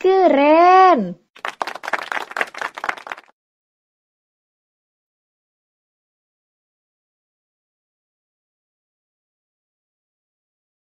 Keren!